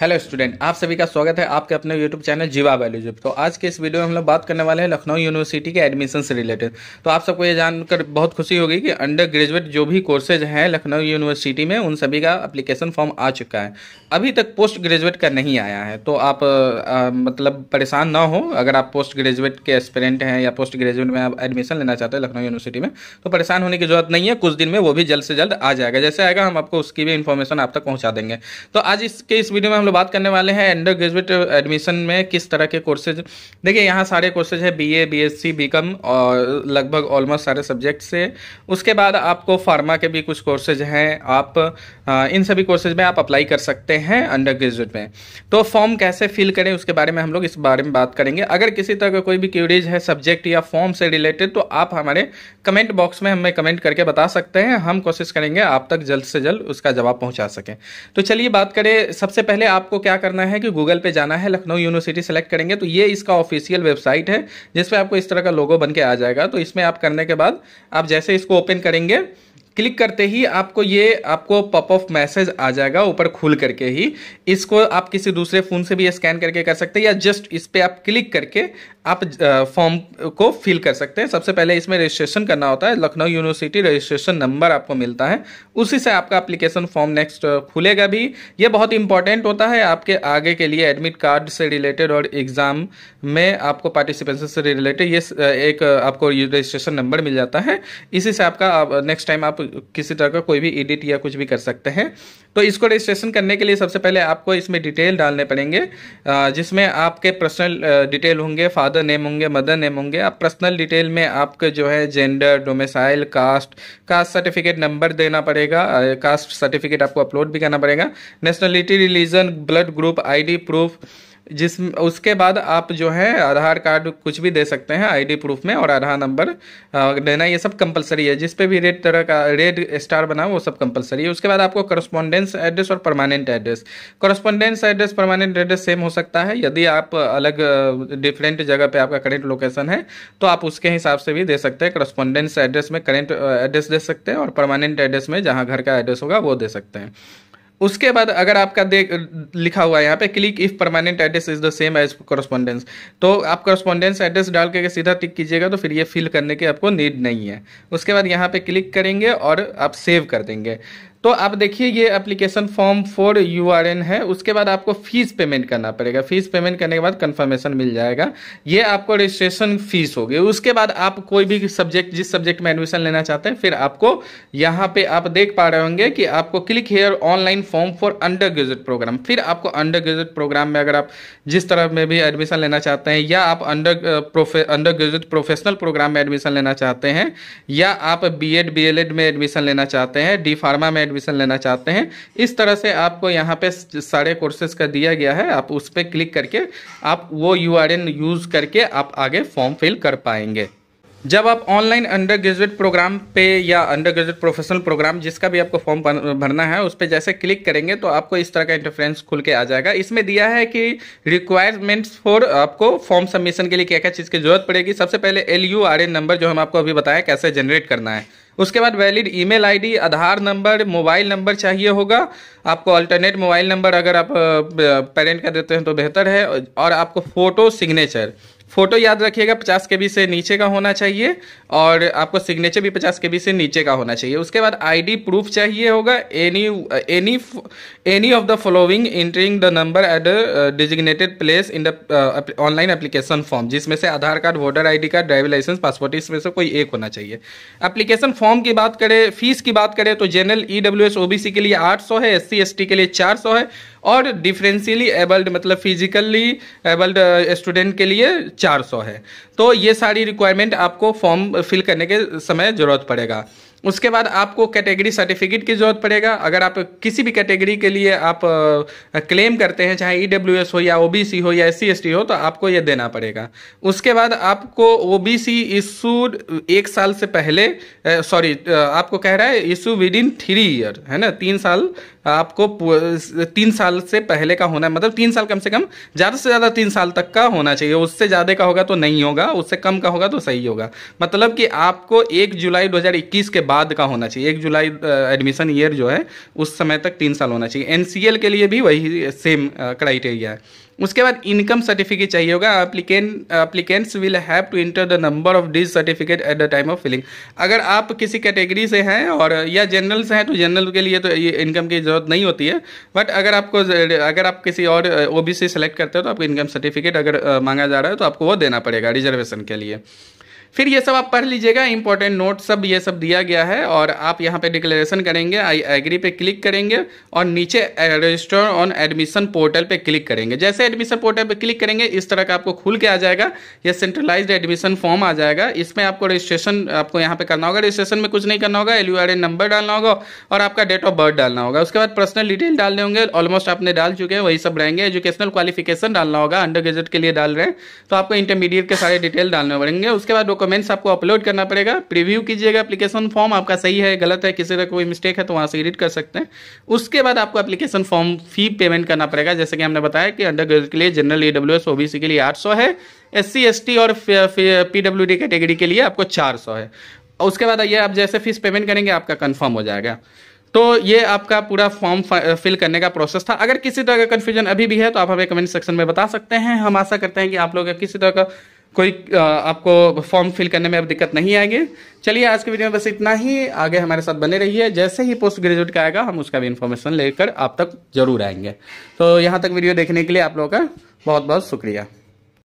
hello student आप सभी का स्वागत है आपके अपने यूट्यूब चैनल जीवा बायोलॉजी तो आज के इस वीडियो में हम लोग बात करने वाले हैं लखनऊ यूनिवर्सिटी के एडमिशन से रिलेटेड तो आप सबको ये जानकर बहुत खुशी होगी कि अंडर ग्रेजुएट जो भी कोर्सेज हैं लखनऊ यूनिवर्सिटी में उन सभी का अप्लीकेशन फॉर्म आ चुका है अभी तक पोस्ट ग्रेजुएट का नहीं आया है तो आप आ, मतलब परेशान ना हो अगर आप पोस्ट ग्रेजुएट के एस्पेरेंट हैं या पोस्ट ग्रेजुएट में आप एडमिशन लेना चाहते हैं लखनऊ यूनिवर्सिटी में तो परेशान होने की जरूरत नहीं है कुछ दिन में वो भी जल्द से जल्द आ जाएगा जैसे आएगा हम आपको उसकी भी इन्फॉर्मेशन आप तक पहुँचा देंगे तो आज इसके इस वीडियो में हम लोग बात करने वाले हैं अंडर ग्रेजुएट एडमिशन में किस तरह के कोर्सेज देखिए यहाँ सारे कोर्सेज है बीए बीएससी बीकॉम और लगभग ऑलमोस्ट सारे सब्जेक्ट से उसके बाद आपको फार्मा के भी कुछ कोर्सेज हैं आप इन सभी कोर्सेज में आप अप्लाई कर सकते हैं अंडर ग्रेजुएट में तो फॉर्म कैसे फिल करें उसके बारे में हम लोग इस बारे में बात करेंगे अगर किसी तरह का कोई भी क्यूरीज है सब्जेक्ट या फॉर्म से रिलेटेड तो आप हमारे कमेंट बॉक्स में हमें कमेंट करके बता सकते हैं हम कोशिश करेंगे आप तक जल्द से जल्द उसका जवाब पहुँचा सकें तो चलिए बात करें सबसे पहले आप आपको क्या करना है कि गूगल पे जाना है लखनऊ यूनिवर्सिटी सेलेक्ट करेंगे तो ये इसका ऑफिशियल वेबसाइट है जिसपे आपको इस तरह का लोगो बन के आ जाएगा तो इसमें आप करने के बाद आप जैसे इसको ओपन करेंगे क्लिक करते ही आपको ये आपको पॉप ऑफ मैसेज आ जाएगा ऊपर खुल करके ही इसको आप किसी दूसरे फ़ोन से भी स्कैन करके कर सकते हैं या जस्ट इस पर आप क्लिक करके आप फॉर्म को फिल कर सकते हैं सबसे पहले इसमें रजिस्ट्रेशन करना होता है लखनऊ यूनिवर्सिटी रजिस्ट्रेशन नंबर आपको मिलता है उसी से आपका एप्लीकेशन फॉर्म नेक्स्ट खुलेगा भी ये बहुत इंपॉर्टेंट होता है आपके आगे के लिए एडमिट कार्ड से रिलेटेड और एग्ज़ाम में आपको पार्टिसिपेशन से रिलेटेड ये एक आपको रजिस्ट्रेशन नंबर मिल जाता है इसी से आपका नेक्स्ट टाइम आप किसी तरह का कोई भी एडिट या कुछ भी कर सकते हैं तो इसको रजिस्ट्रेशन करने के लिए सबसे पहले आपको इसमें डिटेल डालने पड़ेंगे जिसमें आपके पर्सनल डिटेल होंगे फादर नेम होंगे मदर नेम होंगे आप पर्सनल डिटेल में आपके जो है gender domicile caste caste certificate number देना पड़ेगा कास्ट सर्टिफिकेट आपको अपलोड भी करना पड़ेगा nationality religion blood group ID proof जिस उसके बाद आप जो है आधार कार्ड कुछ भी दे सकते हैं आईडी प्रूफ में और आधार नंबर देना ये सब कंपलसरी है जिस पे भी रेड तरह का रेड स्टार बना वो सब कंपलसरी है उसके बाद आपको करस्पॉन्डेंस एड्रेस और permanent address correspondence address permanent address same हो सकता है यदि आप अलग डिफरेंट जगह पर आपका करेंट लोकेशन है तो आप उसके हिसाब से भी दे सकते हैं करस्पॉन्डेंस एड्रेस में करेंट एड्रेस दे सकते हैं और परमानेंट एड्रेस में जहाँ घर का एड्रेस होगा वो दे सकते हैं उसके बाद अगर आपका देख लिखा हुआ है यहाँ पे click if permanent address is the same as correspondence तो आप कॉरस्पॉन्डेंस एड्रेस डाल के सीधा टिक कीजिएगा तो फिर ये फिल करने की आपको नीड नहीं है उसके बाद यहाँ पे क्लिक करेंगे और आप सेव कर देंगे तो आप देखिए ये एप्लीकेशन फॉर्म फोर यू है उसके बाद आपको फीस पेमेंट करना पड़ेगा फीस पेमेंट करने के बाद कंफर्मेशन मिल जाएगा ये आपको रजिस्ट्रेशन फीस होगी उसके बाद आप कोई भी सब्जेक्ट जिस सब्जेक्ट में एडमिशन लेना चाहते हैं फिर आपको यहाँ पे आप देख पा रहे होंगे कि आपको click here online form for undergraduate programme फिर आपको अंडर ग्रेजुएट प्रोग्राम में अगर आप जिस तरह में भी एडमिशन लेना चाहते हैं या आप अंडर प्रोफे अंडर ग्रेजुएट प्रोफेशनल प्रोग्राम में एडमिशन लेना चाहते हैं या आप बी एड में एडमिशन लेना चाहते हैं डी फार्मा में एडमिशन लेना चाहते हैं इस तरह से आपको यहाँ पे सारे कोर्सेज का दिया गया है आप उस पर क्लिक करके आप वो यू यूज़ करके आप आगे फॉर्म फिल कर पाएंगे जब आप ऑनलाइन अंडर ग्रेजुएट प्रोग्राम पे या अंडर ग्रेजुएट प्रोफेशनल प्रोग्राम जिसका भी आपको फॉर्म भरना है उस पर जैसे क्लिक करेंगे तो आपको इस तरह का इंटरफ्रेंस खुल के आ जाएगा इसमें दिया है कि रिक्वायरमेंट्स फॉर आपको फॉर्म सबमिशन के लिए क्या क्या चीज़ की जरूरत पड़ेगी सबसे पहले L U R N number जो हम आपको अभी बताया कैसे जनरेट करना है उसके बाद valid email ID Aadhaar number mobile number चाहिए होगा आपको अल्टरनेट मोबाइल नंबर अगर आप पेरेंट का देते हैं तो बेहतर है और आपको फ़ोटो सिग्नेचर फ़ोटो याद रखिएगा पचास के से नीचे का होना चाहिए और आपको सिग्नेचर भी पचास के से नीचे का होना चाहिए उसके बाद आईडी प्रूफ चाहिए होगा any any any of the following entering the number at the designated place in the online application form जिसमें से Aadhaar card voter I card driving licence passport इसमें से कोई एक होना चाहिए एप्लीकेशन फॉर्म की बात करें फीस की बात करें तो general E W S OBC के लिए आठ सौ है एस सी के लिए चार सौ है और डिफरेंशियली एबल्ड मतलब फिजिकली एबल्ड स्टूडेंट के लिए 400 है तो ये सारी रिक्वायरमेंट आपको फॉर्म फिल करने के समय ज़रूरत पड़ेगा उसके बाद आपको कैटेगरी सर्टिफिकेट की ज़रूरत पड़ेगा अगर आप किसी भी कैटेगरी के लिए आप क्लेम करते हैं चाहे ई e हो या ओ हो या एस सी हो तो आपको यह देना पड़ेगा उसके बाद आपको ओ बी इशूड एक साल से पहले सॉरी आपको कह रहा है issue within three year है ना तीन साल आपको तीन साल से पहले का होना मतलब तीन साल कम से कम ज़्यादा से ज़्यादा तीन साल तक का होना चाहिए उससे ज़्यादा का होगा तो नहीं होगा उससे कम का होगा तो सही होगा मतलब कि आपको एक जुलाई दो के बाद बाद का होना चाहिए एक जुलाई एडमिशन ईयर जो है उस समय तक तीन साल होना चाहिए एन के लिए भी वही सेम क्राइटेरिया है उसके बाद इनकम सर्टिफिकेट चाहिए होगा applicant applicants will have to enter the number of डिज certificate at the time of filling अगर आप किसी कैटेगरी से हैं और या जनरल से हैं तो जनरल के लिए तो ये इनकम की जरूरत नहीं होती है बट अगर आपको अगर आप किसी और ओ बी सेलेक्ट करते हो तो आपको इनकम सर्टिफिकेट अगर मांगा जा रहा है तो आपको वो देना पड़ेगा रिजर्वेशन के लिए फिर ये सब आप पढ़ लीजिएगा इंपॉर्टेंट नोट सब ये सब दिया गया है और आप यहाँ पे डिक्लेरेशन करेंगे आई एग्री पे क्लिक करेंगे और नीचे रजिस्टर ऑन एडमिशन पोर्टल पे क्लिक करेंगे जैसे एडमिशन पोर्टल पे क्लिक करेंगे इस तरह का आपको खुल के आ जाएगा यह सेंट्रलाइज एडमिशन फॉर्म आ जाएगा इसमें आपको रजिस्ट्रेशन आपको यहाँ पे करना होगा रजिस्ट्रेशन में कुछ नहीं करना होगा एल नंबर डालना होगा और आपका डेट ऑफ बर्थ डालना होगा उसके बाद पर्सनल डिटेल डालने होंगे ऑलमोस्ट आपने डाल चुके हैं वही सब रहेंगे एजुकेशनल क्वालिफिकेशन डालना होगा अंडर ग्रेजुएट के लिए डाल रहे हैं तो आपको इंटरमीडिएट के सारे डिटेल डालने पड़ेंगे उसके बाद कमेंट्स आपको अपलोड करना पड़ेगा प्रीव्यू कीजिएगा एप्लीकेशन फॉर्म आपका सही है गलत है किसी का कोई मिस्टेक है तो वहाँ से एडिट कर सकते हैं उसके बाद आपको एप्लीकेशन फॉर्म फी पेमेंट करना पड़ेगा जैसे कि हमने बताया कि अंडर ग्रेजुएट के लिए general E W S O B C के लिए आठ सौ है एस सी एस टी और पी डब्ल्यू डी कैटेगरी के लिए आपको चार सौ है और उसके बाद आइए आप जैसे फीस पेमेंट करेंगे आपका कन्फर्म हो जाएगा तो ये आपका पूरा फॉर्म फिल करने का प्रोसेस था अगर किसी तरह का कन्फ्यूजन अभी भी है तो आप हमें कमेंट सेक्शन में बता सकते हैं हम आशा करते हैं कि आप लोग किसी तरह का कोई आपको फॉर्म फिल करने में अब दिक्कत नहीं आएगी चलिए आज के वीडियो में बस इतना ही आगे हमारे साथ बने रहिए जैसे ही पोस्ट ग्रेजुएट का आएगा हम उसका भी इन्फॉर्मेशन लेकर आप तक जरूर आएंगे तो यहाँ तक वीडियो देखने के लिए आप लोगों का बहुत बहुत शुक्रिया